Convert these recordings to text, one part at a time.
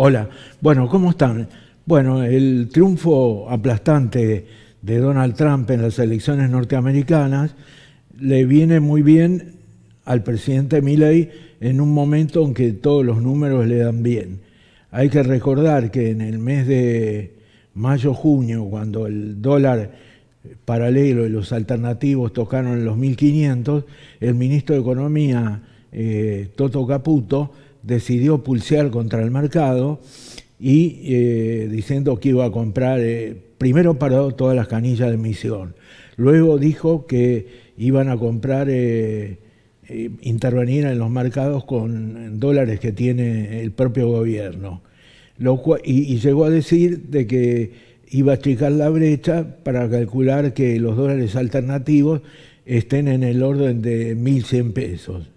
Hola. Bueno, ¿cómo están? Bueno, el triunfo aplastante de Donald Trump en las elecciones norteamericanas le viene muy bien al presidente Milley en un momento en que todos los números le dan bien. Hay que recordar que en el mes de mayo-junio, cuando el dólar paralelo y los alternativos tocaron los 1.500, el ministro de Economía, eh, Toto Caputo, decidió pulsear contra el mercado y eh, diciendo que iba a comprar, eh, primero paró todas las canillas de emisión. luego dijo que iban a comprar, eh, intervenir en los mercados con dólares que tiene el propio gobierno, y, llegó a decir de que iba a achicar la brecha para calcular que los dólares alternativos estén en el orden de 1.100 pesos.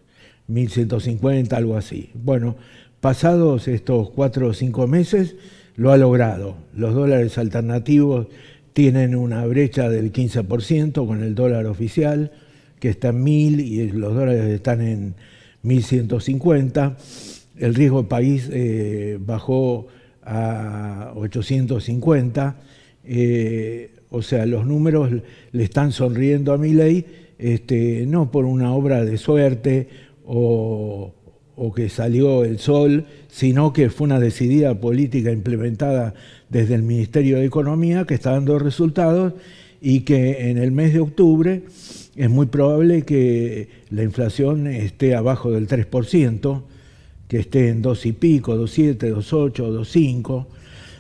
1150, algo así. Bueno, pasados estos cuatro o cinco meses, lo ha logrado. Los dólares alternativos tienen una brecha del 15% con el dólar oficial, que está en 1000 y los dólares están en 1150. El riesgo país eh, bajó a 850. Eh, o sea, los números le están sonriendo a mi ley, este, no por una obra de suerte o, que salió el sol, sino que fue una decidida política implementada desde el Ministerio de Economía que está dando resultados y que en el mes de octubre es muy probable que la inflación esté abajo del 3%, que esté en 2 y pico, 2,7, 2,8, 2,5,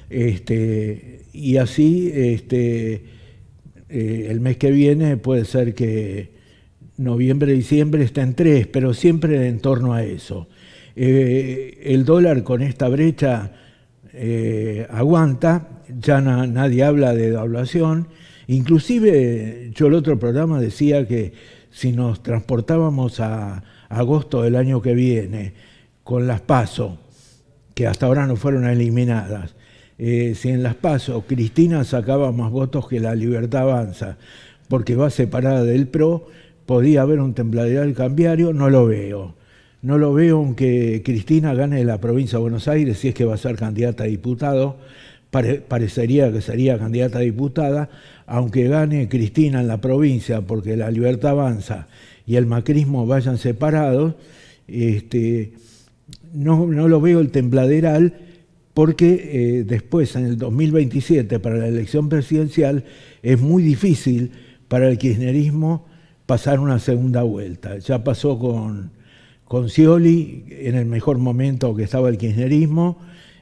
este, y así este, eh, el mes que viene puede ser que noviembre, diciembre está en tres, pero siempre en torno a eso. Eh, el dólar con esta brecha eh, aguanta, ya nadie habla de doblación. Inclusive yo el otro programa decía que si nos transportábamos a, agosto del año que viene con las pasos que hasta ahora no fueron eliminadas, eh, si en las pasos Cristina sacaba más votos que la Libertad Avanza, porque va separada del PRO, podía haber un tembladeral cambiario, no lo veo. No lo veo aunque Cristina gane la provincia de Buenos Aires, si es que va a ser candidata a diputado, parecería que sería candidata a diputada, aunque gane Cristina en la provincia, porque la libertad avanza y el macrismo vayan separados, este, no, no lo veo el tembladeral, porque eh, después, en el 2027, para la elección presidencial, es muy difícil para el kirchnerismo pasar una segunda vuelta. Ya pasó con, con Scioli en el mejor momento que estaba el kirchnerismo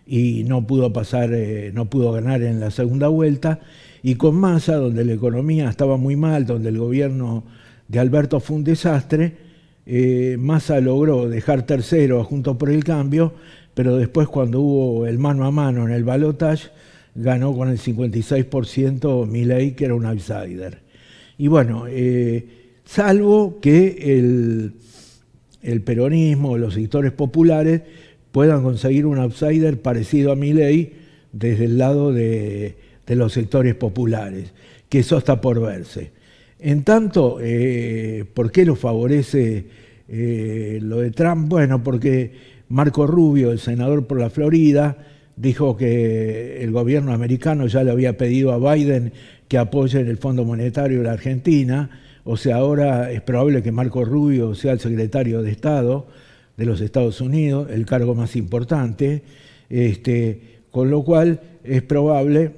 y no pudo pasar, eh, no pudo ganar en la segunda vuelta. Y con Massa, donde la economía estaba muy mal, donde el gobierno de Alberto fue un desastre, eh, Massa logró dejar tercero junto por el Cambio, pero después cuando hubo el mano a mano en el balotage, ganó con el 56% Milei, que era un outsider. Y bueno, eh, salvo que el, peronismo o los sectores populares, puedan conseguir un outsider parecido a mi ley desde el lado de, los sectores populares, que eso está por verse. En tanto, eh, ¿por qué lo favorece eh, lo de Trump? Bueno, porque Marco Rubio, el senador por la Florida, dijo que el gobierno americano ya le había pedido a Biden que apoye el Fondo Monetario de la Argentina, o sea, ahora es probable que Marco Rubio sea el secretario de Estado de los Estados Unidos, el cargo más importante, este, con lo cual es probable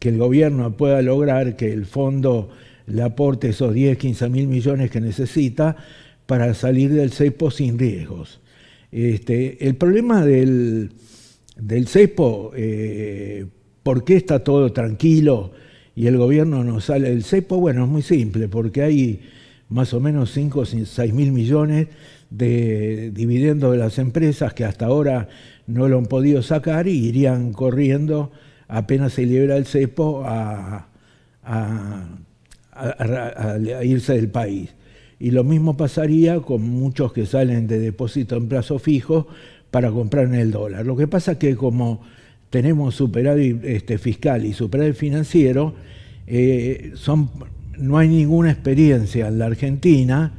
que el gobierno pueda lograr que el fondo le aporte esos 10, 15 mil millones que necesita para salir del CEPO sin riesgos. Este, el problema del, CEPO, eh, ¿por qué está todo tranquilo? y el gobierno nos sale el cepo, bueno, es muy simple, porque hay más o menos 5 o 6 mil millones de dividendos de las empresas que hasta ahora no lo han podido sacar y irían corriendo apenas se libera el cepo a, a irse del país. Y lo mismo pasaría con muchos que salen de depósito en plazo fijo para comprar en el dólar. Lo que pasa es que como tenemos superávit este, fiscal y superávit financiero, eh, no hay ninguna experiencia en la Argentina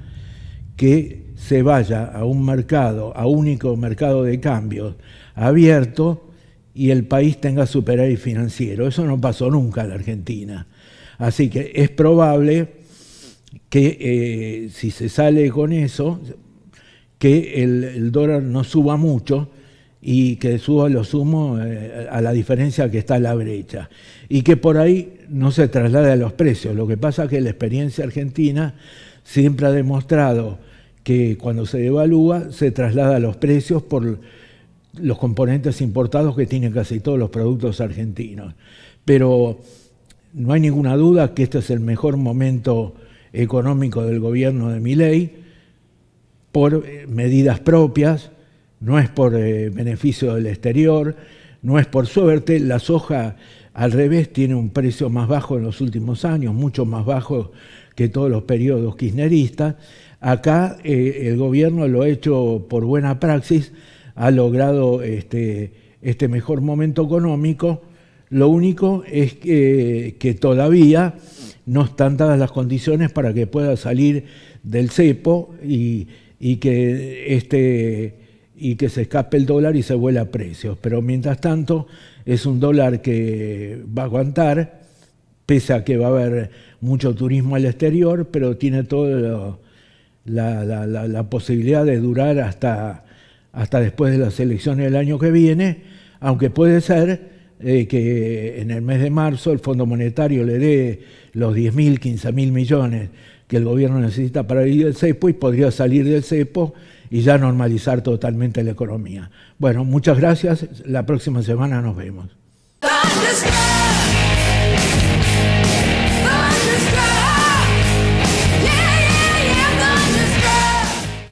que se vaya a un mercado, a único mercado de cambios abierto y el país tenga superávit financiero. Eso no pasó nunca en la Argentina. Así que es probable que eh, si se sale con eso, que el dólar no suba mucho, y que suba lo sumo eh, a la diferencia que está la brecha. Y que por ahí no se traslade a los precios. Lo que pasa es que la experiencia argentina siempre ha demostrado que cuando se devalúa se traslada a los precios por los componentes importados que tienen casi todos los productos argentinos. Pero no hay ninguna duda que este es el mejor momento económico del gobierno de ley por eh, medidas propias no es por eh, beneficio del exterior, no es por suerte, la soja al revés tiene un precio más bajo en los últimos años, mucho más bajo que todos los periodos kirchneristas. Acá eh, el gobierno lo ha hecho por buena praxis, ha logrado este, este mejor momento económico. Lo único es que, todavía no están dadas las condiciones para que pueda salir del cepo y que este, y que se escape el dólar y se vuela a precios. Pero mientras tanto, es un dólar que va a aguantar, pese a que va a haber mucho turismo al exterior, pero tiene toda la, posibilidad de durar hasta, hasta después de las elecciones del año que viene, aunque puede ser eh, que en el mes de marzo el Fondo Monetario le dé los 10.000, 15.000 millones que el gobierno necesita para ir del CEPO y podría salir del CEPO y ya normalizar totalmente la economía. Bueno, muchas gracias. La próxima semana nos vemos.